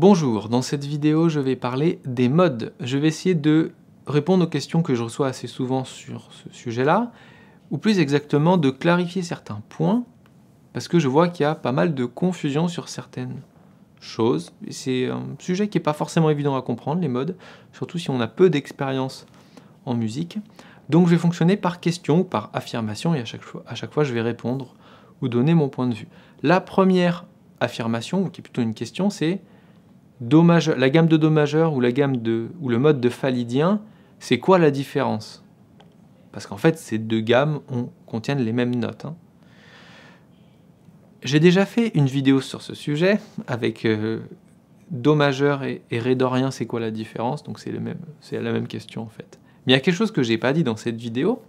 Bonjour, dans cette vidéo je vais parler des modes. Je vais essayer de répondre aux questions que je reçois assez souvent sur ce sujet-là, ou plus exactement de clarifier certains points, parce que je vois qu'il y a pas mal de confusion sur certaines choses. C'est un sujet qui n'est pas forcément évident à comprendre, les modes, surtout si on a peu d'expérience en musique. Donc je vais fonctionner par question ou par affirmation, et à chaque, fois, à chaque fois je vais répondre ou donner mon point de vue. La première affirmation, qui est plutôt une question, c'est la gamme de Do majeur ou, la gamme de, ou le mode de Phalidien, c'est quoi la différence Parce qu'en fait, ces deux gammes ont, contiennent les mêmes notes. Hein. J'ai déjà fait une vidéo sur ce sujet avec euh, Do majeur et, Ré dorien, c'est quoi la différence Donc c'est la même question en fait. Mais il y a quelque chose que j'ai pas dit dans cette vidéo,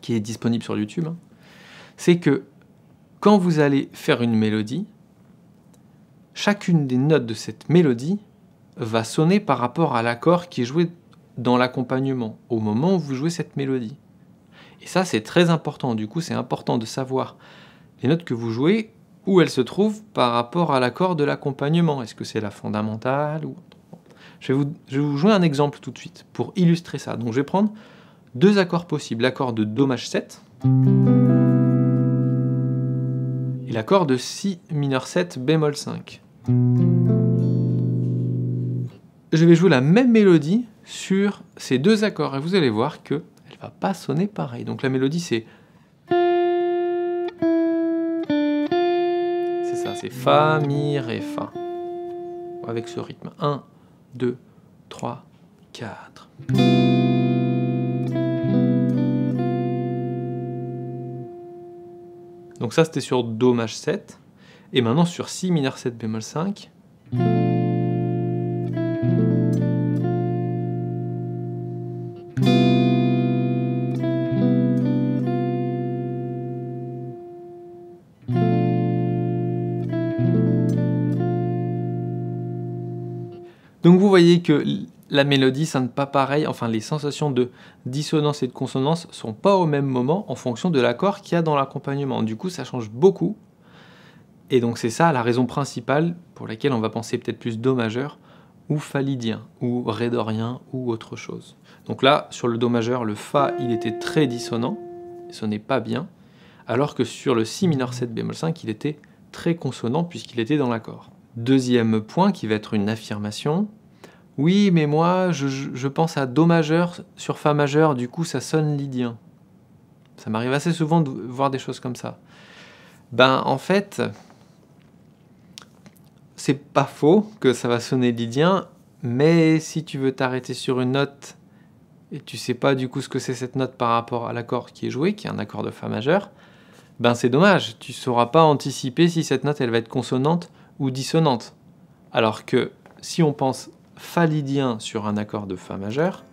qui est disponible sur YouTube, hein. c'est que quand vous allez faire une mélodie, chacune des notes de cette mélodie va sonner par rapport à l'accord qui est joué dans l'accompagnement, au moment où vous jouez cette mélodie. Et ça, c'est très important. Du coup, c'est important de savoir les notes que vous jouez, où elles se trouvent par rapport à l'accord de l'accompagnement. Est-ce que c'est la fondamentale ou... je, vais vous, je vous jouer un exemple tout de suite pour illustrer ça. Donc, je vais prendre deux accords possibles. L'accord de Do majeur 7 et l'accord de Si mineur 7 bémol 5. Je vais jouer la même mélodie sur ces deux accords et vous allez voir que elle va pas sonner pareil. Donc la mélodie c'est c'est ça, c'est fa mi ré fa avec ce rythme 1 2 3 4 Donc ça c'était sur do maj 7 et maintenant sur Si mineur 7 bémol 5. Donc vous voyez que la mélodie ça n'est pas pareil, enfin les sensations de dissonance et de consonance sont pas au même moment en fonction de l'accord qu'il y a dans l'accompagnement. Du coup, ça change beaucoup et donc c'est ça la raison principale pour laquelle on va penser peut-être plus Do majeur ou Phalidien ou Rédorien ou autre chose. Donc là, sur le Do majeur, le Fa, il était très dissonant, ce n'est pas bien, alors que sur le Si mineur 7 bémol 5, il était très consonant puisqu'il était dans l'accord. Deuxième point qui va être une affirmation. Oui, mais moi, je, je, pense à Do majeur sur Fa majeur, du coup ça sonne lydien. Ça m'arrive assez souvent de voir des choses comme ça. Ben en fait, c'est pas faux que ça va sonner lydien, mais si tu veux t'arrêter sur une note et tu sais pas du coup ce que c'est cette note par rapport à l'accord qui est joué, qui est un accord de Fa majeur, ben c'est dommage, tu sauras pas anticiper si cette note elle va être consonante ou dissonante. Alors que si on pense Fa sur un accord de Fa majeur,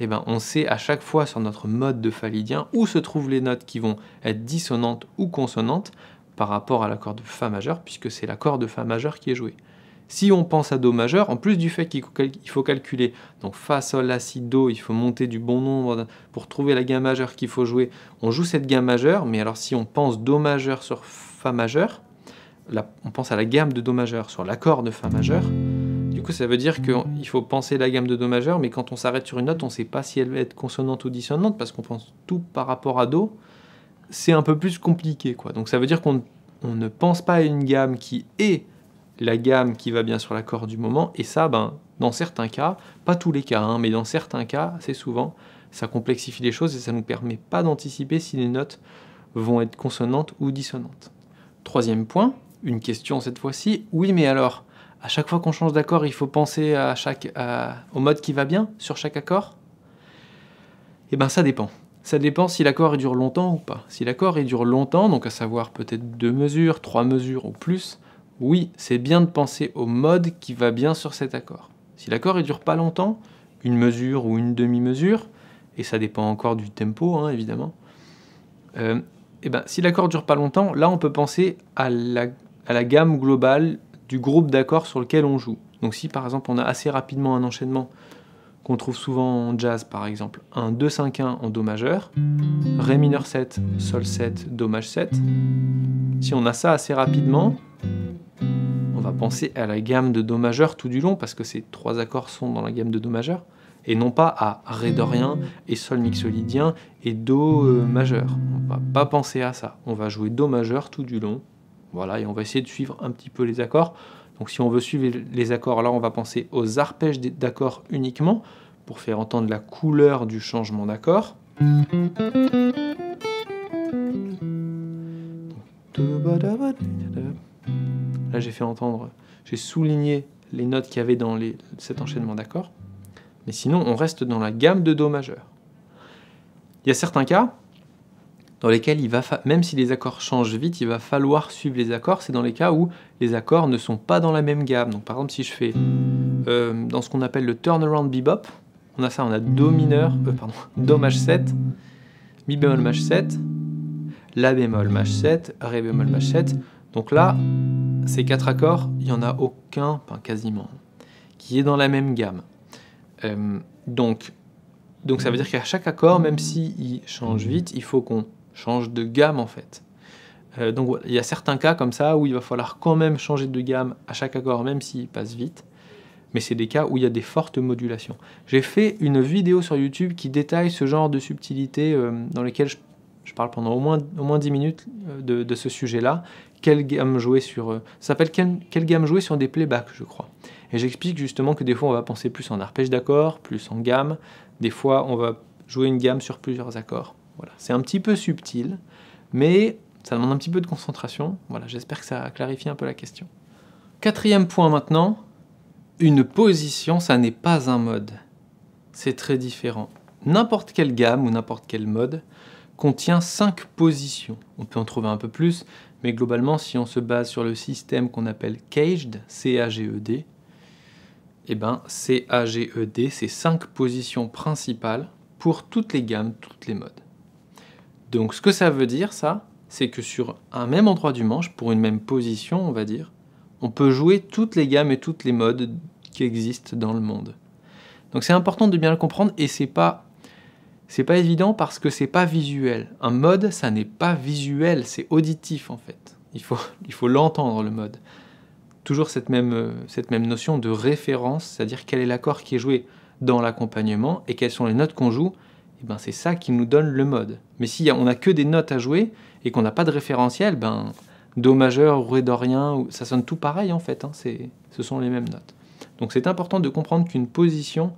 eh ben on sait à chaque fois sur notre mode de Fa lydien où se trouvent les notes qui vont être dissonantes ou consonantes par rapport à l'accord de Fa majeur, puisque c'est l'accord de Fa majeur qui est joué. Si on pense à Do majeur, en plus du fait qu'il faut calculer donc Fa, Sol, La, Si, Do, il faut monter du bon nombre pour trouver la gamme majeure qu'il faut jouer. On joue cette gamme majeure, mais alors si on pense Do majeur sur Fa majeur, on pense à la gamme de Do majeur sur l'accord de Fa majeur. Du coup, ça veut dire qu'il faut penser la gamme de Do majeur, mais quand on s'arrête sur une note, on ne sait pas si elle va être consonante ou dissonante parce qu'on pense tout par rapport à Do c'est un peu plus compliqué. Quoi. Donc ça veut dire qu'on ne pense pas à une gamme qui est la gamme qui va bien sur l'accord du moment, et ça, ben, dans certains cas, pas tous les cas, hein, mais dans certains cas, c'est souvent, ça complexifie les choses et ça ne nous permet pas d'anticiper si les notes vont être consonantes ou dissonantes. Troisième point, une question cette fois-ci, oui mais alors, à chaque fois qu'on change d'accord, il faut penser à chaque, au mode qui va bien sur chaque accord Eh bien ça dépend. Ça dépend si l'accord dure longtemps ou pas. Si l'accord dure longtemps, donc à savoir peut-être deux mesures, trois mesures ou plus, oui, c'est bien de penser au mode qui va bien sur cet accord. Si l'accord ne dure pas longtemps, une mesure ou une demi-mesure, et ça dépend encore du tempo, hein, évidemment, et euh, eh ben, si l'accord ne dure pas longtemps, là on peut penser à la gamme globale du groupe d'accords sur lequel on joue. Donc si par exemple on a assez rapidement un enchaînement qu'on trouve souvent en jazz par exemple, un 2-5-1 en Do majeur, Ré mineur 7, Sol 7, Do majeur 7. Si on a ça assez rapidement, on va penser à la gamme de Do majeur tout du long parce que ces trois accords sont dans la gamme de Do majeur et non pas à Ré dorien et Sol mixolydien et Do euh, majeur. On va pas penser à ça, on va jouer Do majeur tout du long. Voilà, et on va essayer de suivre un petit peu les accords. Donc si on veut suivre les accords, là on va penser aux arpèges d'accords uniquement pour faire entendre la couleur du changement d'accord. Là j'ai fait entendre, j'ai souligné les notes qu'il y avait dans cet enchaînement d'accords. Mais sinon on reste dans la gamme de Do majeur. Il y a certains cas dans lesquels il va même si les accords changent vite, il va falloir suivre les accords. C'est dans les cas où les accords ne sont pas dans la même gamme. Donc par exemple, si je fais euh, dans ce qu'on appelle le turnaround bebop, on a ça, on a do mineur, euh, pardon, do 7, mi bémol maj 7, la bémol maj 7, ré bémol maj 7. Donc là, ces quatre accords, il n'y en a aucun, enfin quasiment, qui est dans la même gamme. Euh, donc, donc ça veut dire qu'à chaque accord, même s'il change vite, il faut qu'on change de gamme en fait. Euh, donc il y a certains cas comme ça où il va falloir quand même changer de gamme à chaque accord, même s'il passe vite. Mais c'est des cas où il y a des fortes modulations. J'ai fait une vidéo sur YouTube qui détaille ce genre de subtilité euh, dans lesquelles je, parle pendant au moins, au moins 10 minutes euh, de, ce sujet-là. Quelle gamme jouer sur... s'appelle quelle, gamme jouer sur des playbacks, je crois. Et j'explique justement que des fois on va penser plus en arpèges d'accords, plus en gamme. Des fois on va jouer une gamme sur plusieurs accords. Voilà. C'est un petit peu subtil, mais ça demande un petit peu de concentration. Voilà, j'espère que ça a clarifié un peu la question. Quatrième point maintenant, une position, ça n'est pas un mode. C'est très différent. N'importe quelle gamme ou n'importe quel mode contient 5 positions. On peut en trouver un peu plus, mais globalement, si on se base sur le système qu'on appelle Caged, C-A-G-E-D, et eh ben, C-A-G-E-D, c'est 5 positions principales pour toutes les gammes, toutes les modes. Donc ce que ça veut dire, ça, c'est que sur un même endroit du manche, pour une même position, on va dire, on peut jouer toutes les gammes et toutes les modes qui existent dans le monde. Donc c'est important de bien le comprendre et c'est pas c'est pas évident parce que c'est pas visuel. Un mode, ça n'est pas visuel, c'est auditif en fait. Il faut l'entendre le mode. Toujours cette même cette même notion de référence, c'est-à-dire quel est l'accord qui est joué dans l'accompagnement et quelles sont les notes qu'on joue et eh ben c'est ça qui nous donne le mode. Mais si on n'a que des notes à jouer et qu'on n'a pas de référentiel, ben Do majeur, Ré dorien, ça sonne tout pareil en fait, hein, ce sont les mêmes notes. Donc c'est important de comprendre qu'une position,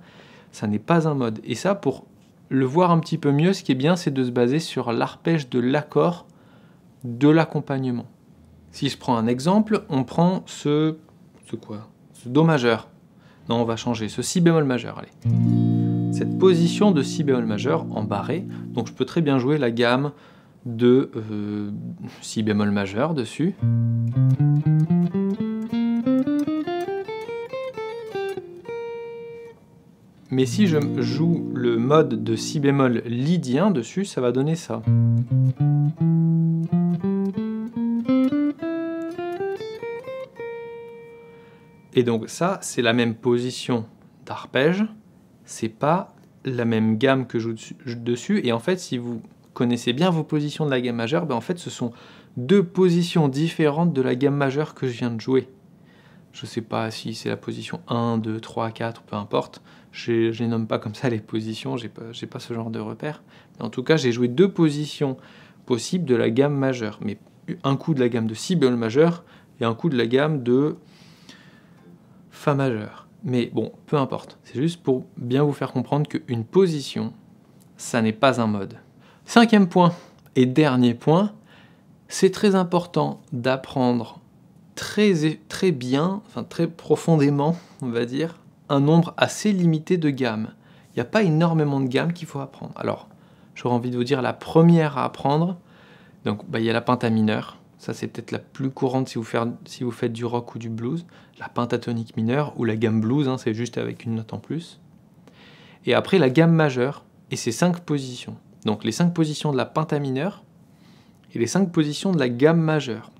ça n'est pas un mode. Et ça, pour le voir un petit peu mieux, ce qui est bien, c'est de se baser sur l'arpège de l'accord de l'accompagnement. Si je prends un exemple, on prend ce... ce quoi Ce Do majeur. Non, on va changer, ce Si bémol majeur, allez cette position de si bémol majeur en barré, donc je peux très bien jouer la gamme de euh, si bémol majeur dessus. Mais si je joue le mode de si bémol lydien dessus, ça va donner ça. Et donc ça, c'est la même position d'arpège, c'est pas la même gamme que je joue dessus. Et en fait, si vous connaissez bien vos positions de la gamme majeure, ben en fait, ce sont deux positions différentes de la gamme majeure que je viens de jouer. Je ne sais pas si c'est la position 1, 2, 3, 4, peu importe. Je ne nomme pas comme ça les positions, je n'ai pas, ce genre de repère. en tout cas, j'ai joué deux positions possibles de la gamme majeure. Mais un coup de la gamme de si bémol majeur et un coup de la gamme de fa majeur. Mais bon, peu importe. C'est juste pour bien vous faire comprendre qu'une position, ça n'est pas un mode. Cinquième point et dernier point, c'est très important d'apprendre très, bien, enfin très profondément, on va dire, un nombre assez limité de gammes. Il n'y a pas énormément de gammes qu'il faut apprendre. Alors, j'aurais envie de vous dire la première à apprendre, donc bah, il y a la pentamineur. mineure, ça, c'est peut-être la plus courante si vous, faites du rock ou du blues. La pentatonique mineure ou la gamme blues, hein, c'est juste avec une note en plus. Et après, la gamme majeure et ses cinq positions. Donc les cinq positions de la pentamineur mineure et les cinq positions de la gamme majeure.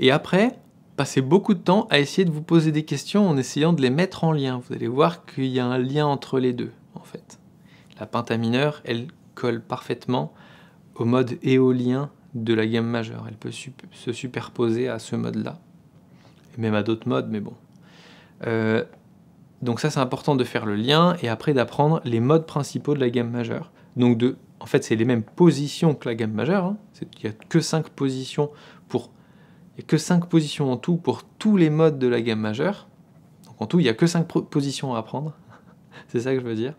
Et après, passez beaucoup de temps à essayer de vous poser des questions en essayant de les mettre en lien. Vous allez voir qu'il y a un lien entre les deux, en fait. La pentamineur, mineure, elle colle parfaitement au mode éolien de la gamme majeure. Elle peut se superposer à ce mode-là, et même à d'autres modes, mais bon. Euh, donc ça, c'est important de faire le lien, et après d'apprendre les modes principaux de la gamme majeure. Donc de, en fait, c'est les mêmes positions que la gamme majeure. Hein. Il n'y a que cinq positions pour... a que 5 positions en tout pour tous les modes de la gamme majeure. Donc en tout, il n'y a que 5 positions à apprendre. c'est ça que je veux dire.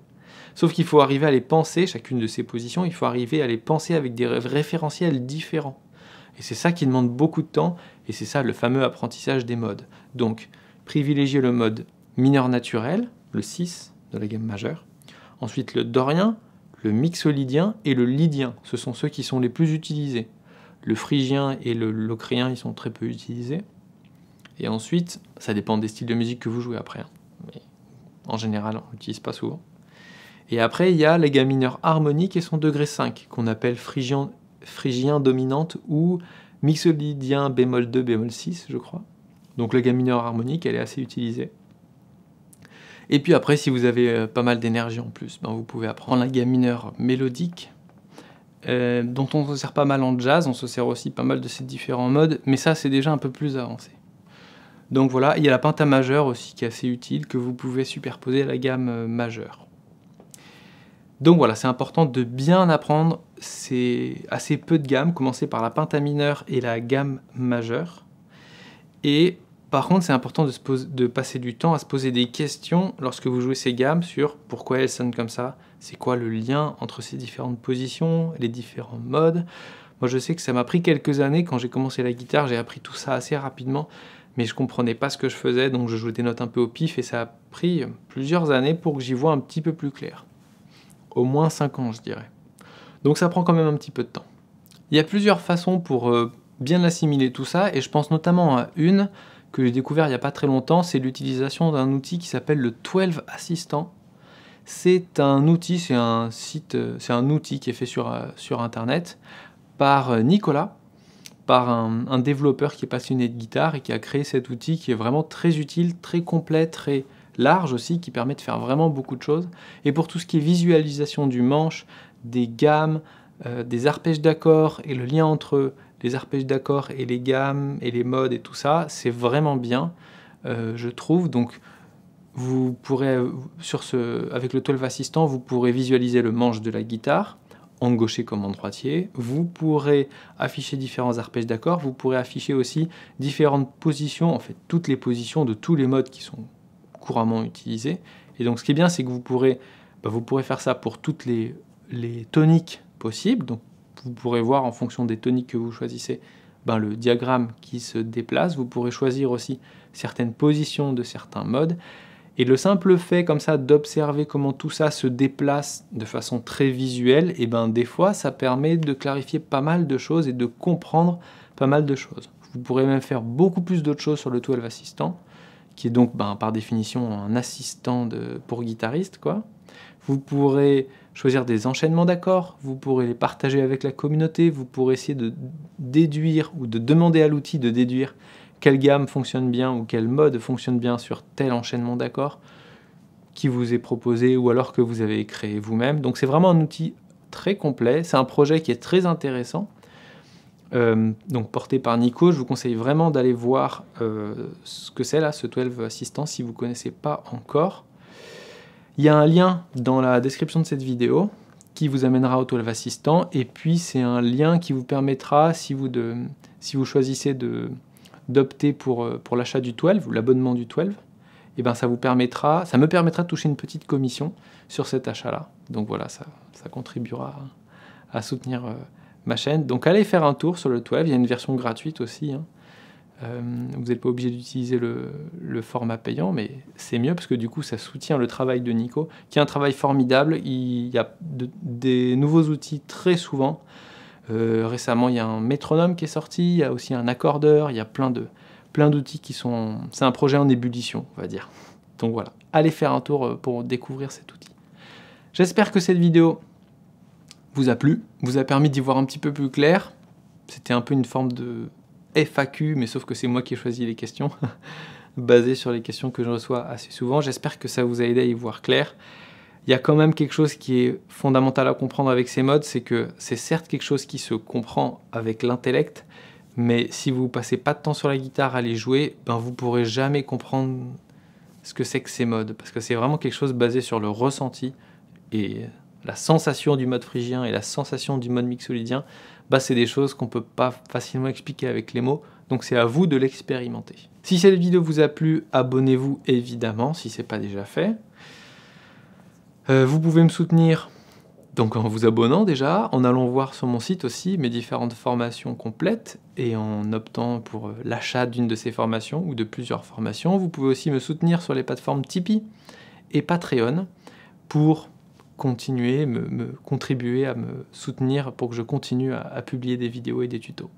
Sauf qu'il faut arriver à les penser, chacune de ces positions, il faut arriver à les penser avec des référentiels différents. Et c'est ça qui demande beaucoup de temps, et c'est ça le fameux apprentissage des modes. Donc, privilégier le mode mineur naturel, le 6 de la gamme majeure, ensuite le dorien, le mixolydien et le lydien. Ce sont ceux qui sont les plus utilisés. Le phrygien et le locrien, ils sont très peu utilisés. Et ensuite, ça dépend des styles de musique que vous jouez après. Hein. Mais en général, on l'utilise pas souvent. Et après, il y a la gamme mineure harmonique et son degré 5, qu'on appelle phrygien, dominante ou mixolydien bémol 2, bémol 6, je crois. Donc la gamme mineure harmonique, elle est assez utilisée. Et puis après, si vous avez euh, pas mal d'énergie en plus, ben, vous pouvez apprendre la gamme mineure mélodique, euh, dont on se sert pas mal en jazz, on se sert aussi pas mal de ces différents modes, mais ça c'est déjà un peu plus avancé. Donc voilà, il y a la penta aussi qui est assez utile, que vous pouvez superposer à la gamme euh, majeure. Donc voilà, c'est important de bien apprendre ces assez peu de gammes, commencer par la pentamineur mineure et la gamme majeure. Et par contre, c'est important de, passer du temps à se poser des questions lorsque vous jouez ces gammes sur pourquoi elles sonnent comme ça, c'est quoi le lien entre ces différentes positions, les différents modes. Moi, je sais que ça m'a pris quelques années. Quand j'ai commencé la guitare, j'ai appris tout ça assez rapidement, mais je comprenais pas ce que je faisais, donc je jouais des notes un peu au pif et ça a pris plusieurs années pour que j'y vois un petit peu plus clair au moins 5 ans je dirais. Donc ça prend quand même un petit peu de temps. Il y a plusieurs façons pour euh, bien assimiler tout ça et je pense notamment à une que j'ai découvert il n'y a pas très longtemps, c'est l'utilisation d'un outil qui s'appelle le 12 Assistant. C'est un outil, c'est un site, euh, c'est un outil qui est fait sur, euh, sur internet par Nicolas, par un, développeur qui est passionné de guitare et qui a créé cet outil qui est vraiment très utile, très complet, très large aussi qui permet de faire vraiment beaucoup de choses. Et pour tout ce qui est visualisation du manche, des gammes, euh, des arpèges d'accords et le lien entre les arpèges d'accords et les gammes et les modes et tout ça, c'est vraiment bien, euh, je trouve. Donc vous pourrez, sur ce, avec le 12 Assistant, vous pourrez visualiser le manche de la guitare en gaucher comme en droitier. Vous pourrez afficher différents arpèges d'accords, vous pourrez afficher aussi différentes positions, en fait toutes les positions de tous les modes qui sont couramment utilisé. Et donc ce qui est bien, c'est que vous pourrez, bah, vous pourrez faire ça pour toutes les, les toniques possibles. Donc vous pourrez voir en fonction des toniques que vous choisissez ben, le diagramme qui se déplace. Vous pourrez choisir aussi certaines positions de certains modes. Et le simple fait comme ça d'observer comment tout ça se déplace de façon très visuelle, et eh ben des fois ça permet de clarifier pas mal de choses et de comprendre pas mal de choses. Vous pourrez même faire beaucoup plus d'autres choses sur le 12 Assistant qui est donc ben, par définition un assistant pour guitariste. Quoi. Vous pourrez choisir des enchaînements d'accords, vous pourrez les partager avec la communauté, vous pourrez essayer de déduire ou de demander à l'outil de déduire quelle gamme fonctionne bien ou quel mode fonctionne bien sur tel enchaînement d'accords qui vous est proposé ou alors que vous avez créé vous-même. Donc c'est vraiment un outil très complet, c'est un projet qui est très intéressant. Euh, donc porté par Nico. Je vous conseille vraiment d'aller voir euh, ce que c'est là, ce 12 Assistant, si vous ne connaissez pas encore. Il y a un lien dans la description de cette vidéo qui vous amènera au 12 Assistant, et puis c'est un lien qui vous permettra, si vous, de, si vous choisissez d'opter pour, euh, pour l'achat du 12 ou l'abonnement du 12, et eh ben ça vous permettra, ça me permettra de toucher une petite commission sur cet achat-là. Donc voilà, ça, contribuera à soutenir ma chaîne. Donc allez faire un tour sur le 12, il y a une version gratuite aussi. Hein. Euh, vous n'êtes pas obligé d'utiliser le, format payant, mais c'est mieux parce que du coup ça soutient le travail de Nico, qui a un travail formidable. Il y a des nouveaux outils très souvent. Euh, récemment, il y a un métronome qui est sorti, il y a aussi un accordeur, il y a plein de plein d'outils qui sont. C'est un projet en ébullition, on va dire. Donc voilà, allez faire un tour euh, pour découvrir cet outil. J'espère que cette vidéo vous a plu, vous a permis d'y voir un petit peu plus clair. C'était un peu une forme de FAQ, mais sauf que c'est moi qui ai choisi les questions, basées sur les questions que je reçois assez souvent. J'espère que ça vous a aidé à y voir clair. Il y a quand même quelque chose qui est fondamental à comprendre avec ces modes, c'est que c'est certes quelque chose qui se comprend avec l'intellect, mais si vous passez pas de temps sur la guitare à les jouer, ben vous pourrez jamais comprendre ce que c'est que ces modes, parce que c'est vraiment quelque chose basé sur le ressenti et la sensation du mode phrygien et la sensation du mode mixolydien, bah c'est des choses qu'on ne peut pas facilement expliquer avec les mots, donc c'est à vous de l'expérimenter. Si cette vidéo vous a plu, abonnez-vous évidemment si ce n'est pas déjà fait. Euh, vous pouvez me soutenir donc en vous abonnant déjà, en allant voir sur mon site aussi mes différentes formations complètes et en optant pour euh, l'achat d'une de ces formations ou de plusieurs formations. Vous pouvez aussi me soutenir sur les plateformes Tipeee et Patreon pour continuer, me, contribuer à me soutenir pour que je continue à, à publier des vidéos et des tutos.